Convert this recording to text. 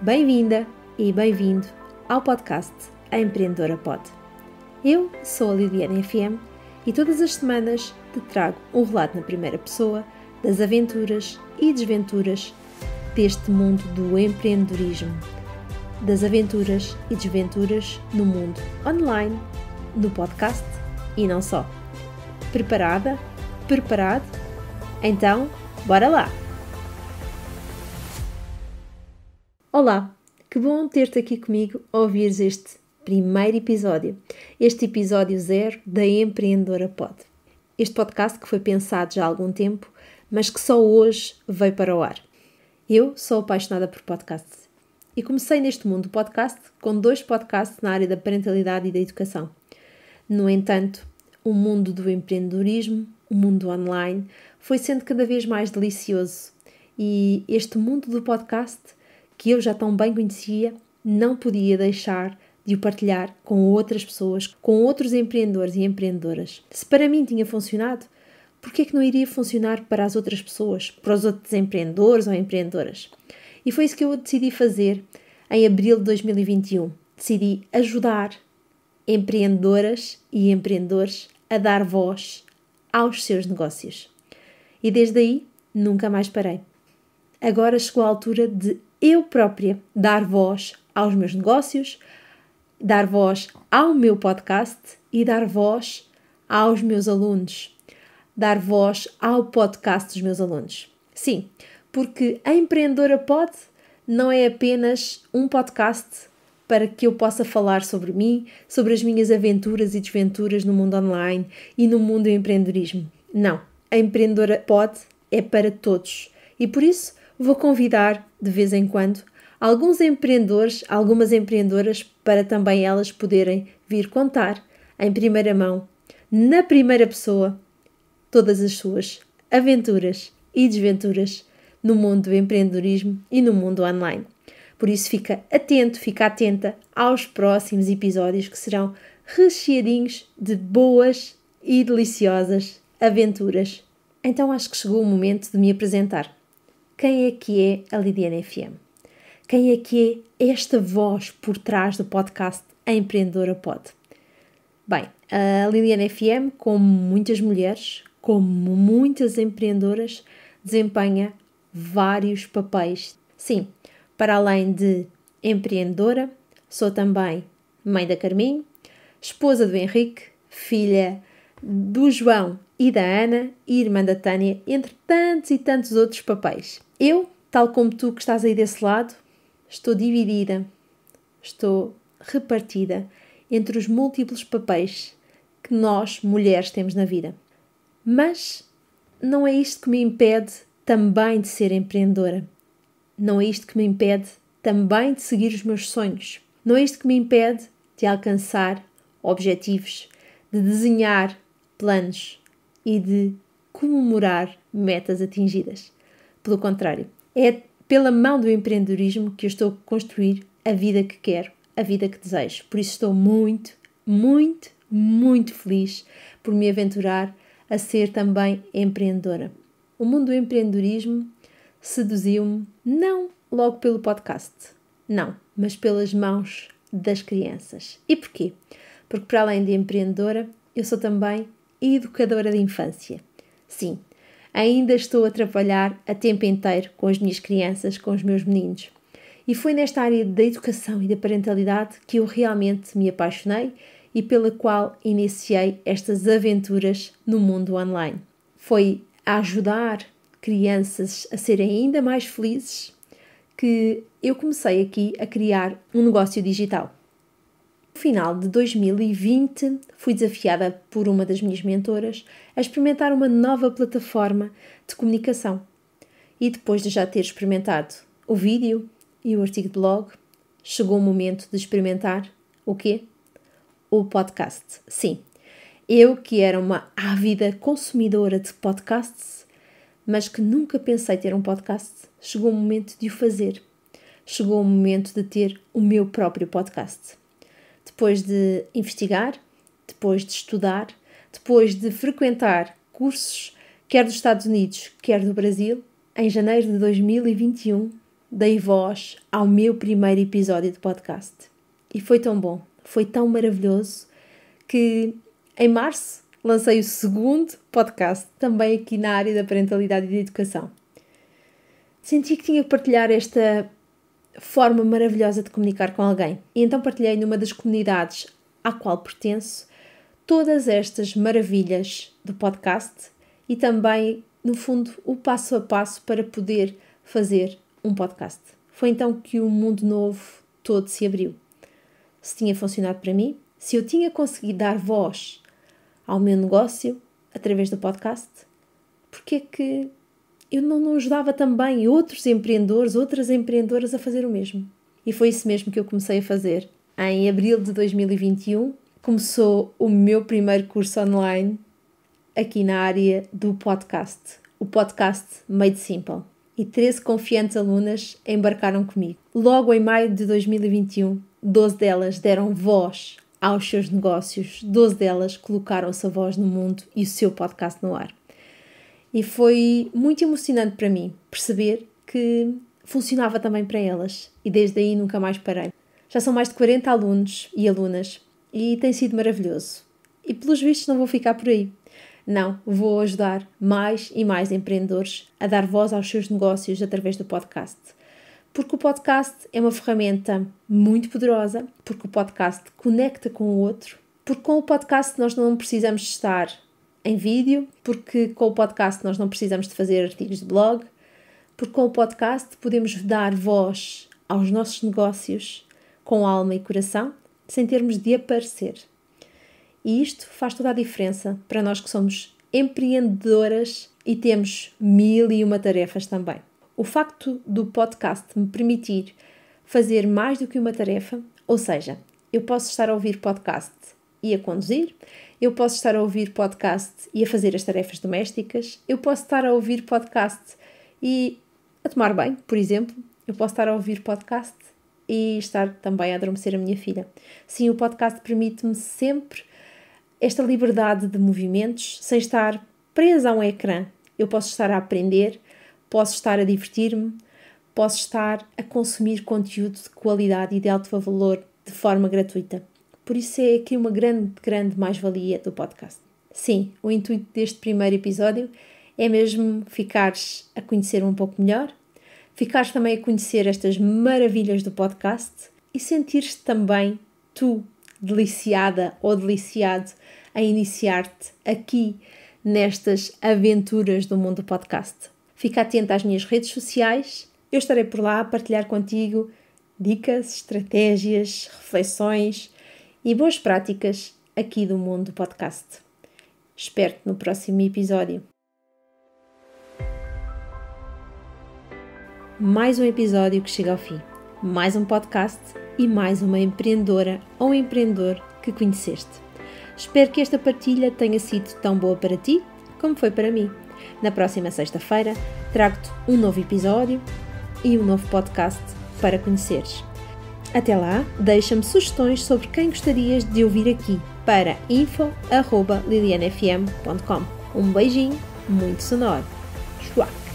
Bem-vinda e bem-vindo ao podcast A Empreendedora Pod. Eu sou a Liliana FM e todas as semanas te trago um relato na primeira pessoa das aventuras e desventuras deste mundo do empreendedorismo, das aventuras e desventuras no mundo online, no podcast e não só. Preparada? Preparado? Então, bora lá! Olá, que bom ter-te aqui comigo a ouvires este primeiro episódio, este episódio zero da Empreendedora Pod. Este podcast que foi pensado já há algum tempo, mas que só hoje veio para o ar. Eu sou apaixonada por podcasts e comecei neste mundo do podcast com dois podcasts na área da parentalidade e da educação. No entanto, o mundo do empreendedorismo, o mundo online, foi sendo cada vez mais delicioso e este mundo do podcast que eu já tão bem conhecia, não podia deixar de o partilhar com outras pessoas, com outros empreendedores e empreendedoras. Se para mim tinha funcionado, por que é que não iria funcionar para as outras pessoas, para os outros empreendedores ou empreendedoras? E foi isso que eu decidi fazer em abril de 2021. Decidi ajudar empreendedoras e empreendedores a dar voz aos seus negócios. E desde aí nunca mais parei. Agora chegou a altura de eu própria dar voz aos meus negócios, dar voz ao meu podcast e dar voz aos meus alunos, dar voz ao podcast dos meus alunos. Sim, porque a empreendedora pode não é apenas um podcast para que eu possa falar sobre mim, sobre as minhas aventuras e desventuras no mundo online e no mundo do empreendedorismo. Não, a empreendedora pode é para todos. E por isso vou convidar de vez em quando, alguns empreendedores, algumas empreendedoras, para também elas poderem vir contar em primeira mão, na primeira pessoa, todas as suas aventuras e desventuras no mundo do empreendedorismo e no mundo online. Por isso, fica atento, fica atenta aos próximos episódios que serão recheadinhos de boas e deliciosas aventuras. Então, acho que chegou o momento de me apresentar quem é que é a Lidiana FM. Quem é que é esta voz por trás do podcast Empreendedora Pod. Bem, a Liliana FM, como muitas mulheres, como muitas empreendedoras, desempenha vários papéis. Sim, para além de empreendedora, sou também mãe da Carminho, esposa do Henrique, filha do João e da Ana e irmã da Tânia, entre tantos e tantos outros papéis. Eu, tal como tu que estás aí desse lado, estou dividida, estou repartida entre os múltiplos papéis que nós, mulheres, temos na vida. Mas não é isto que me impede também de ser empreendedora. Não é isto que me impede também de seguir os meus sonhos. Não é isto que me impede de alcançar objetivos, de desenhar planos, e de comemorar metas atingidas. Pelo contrário, é pela mão do empreendedorismo que eu estou a construir a vida que quero, a vida que desejo. Por isso estou muito, muito, muito feliz por me aventurar a ser também empreendedora. O mundo do empreendedorismo seduziu-me não logo pelo podcast, não, mas pelas mãos das crianças. E porquê? Porque para além de empreendedora, eu sou também e educadora de infância. Sim, ainda estou a trabalhar a tempo inteiro com as minhas crianças, com os meus meninos. E foi nesta área da educação e da parentalidade que eu realmente me apaixonei e pela qual iniciei estas aventuras no mundo online. Foi a ajudar crianças a serem ainda mais felizes que eu comecei aqui a criar um negócio digital. No final de 2020, fui desafiada por uma das minhas mentoras a experimentar uma nova plataforma de comunicação. E depois de já ter experimentado o vídeo e o artigo de blog, chegou o momento de experimentar o quê? O podcast. Sim, eu que era uma ávida consumidora de podcasts, mas que nunca pensei ter um podcast, chegou o momento de o fazer. Chegou o momento de ter o meu próprio podcast depois de investigar, depois de estudar, depois de frequentar cursos, quer dos Estados Unidos, quer do Brasil, em janeiro de 2021, dei voz ao meu primeiro episódio de podcast. E foi tão bom, foi tão maravilhoso que em março lancei o segundo podcast, também aqui na área da parentalidade e da educação. Senti que tinha que partilhar esta forma maravilhosa de comunicar com alguém. E então partilhei numa das comunidades à qual pertenço todas estas maravilhas do podcast e também, no fundo, o passo a passo para poder fazer um podcast. Foi então que o mundo novo todo se abriu. Se tinha funcionado para mim, se eu tinha conseguido dar voz ao meu negócio através do podcast, porque é que eu não, não ajudava também outros empreendedores, outras empreendedoras a fazer o mesmo. E foi isso mesmo que eu comecei a fazer. Em abril de 2021 começou o meu primeiro curso online aqui na área do podcast, o podcast Made Simple. E 13 confiantes alunas embarcaram comigo. Logo em maio de 2021, 12 delas deram voz aos seus negócios, 12 delas colocaram sua voz no mundo e o seu podcast no ar. E foi muito emocionante para mim perceber que funcionava também para elas e desde aí nunca mais parei. Já são mais de 40 alunos e alunas e tem sido maravilhoso. E pelos vistos não vou ficar por aí. Não, vou ajudar mais e mais empreendedores a dar voz aos seus negócios através do podcast. Porque o podcast é uma ferramenta muito poderosa, porque o podcast conecta com o outro, porque com o podcast nós não precisamos estar em vídeo, porque com o podcast nós não precisamos de fazer artigos de blog, porque com o podcast podemos dar voz aos nossos negócios com alma e coração, sem termos de aparecer. E isto faz toda a diferença para nós que somos empreendedoras e temos mil e uma tarefas também. O facto do podcast me permitir fazer mais do que uma tarefa, ou seja, eu posso estar a ouvir podcast e a conduzir, eu posso estar a ouvir podcast e a fazer as tarefas domésticas, eu posso estar a ouvir podcast e a tomar banho, por exemplo, eu posso estar a ouvir podcast e estar também a adormecer a minha filha. Sim, o podcast permite-me sempre esta liberdade de movimentos sem estar presa a um ecrã. Eu posso estar a aprender, posso estar a divertir-me, posso estar a consumir conteúdo de qualidade e de alto valor de forma gratuita. Por isso é aqui uma grande, grande mais-valia do podcast. Sim, o intuito deste primeiro episódio é mesmo ficares a conhecer um pouco melhor, ficares também a conhecer estas maravilhas do podcast e sentires -se também tu deliciada ou deliciado a iniciar-te aqui nestas aventuras do mundo do podcast. Fica atento às minhas redes sociais, eu estarei por lá a partilhar contigo dicas, estratégias, reflexões, e boas práticas aqui do Mundo Podcast. Espero-te no próximo episódio. Mais um episódio que chega ao fim, mais um podcast e mais uma empreendedora ou empreendedor que conheceste. Espero que esta partilha tenha sido tão boa para ti como foi para mim. Na próxima sexta-feira trago-te um novo episódio e um novo podcast para conheceres. Até lá, deixa-me sugestões sobre quem gostarias de ouvir aqui para info@liliana.fm.com. Um beijinho muito sonoro. Schwack!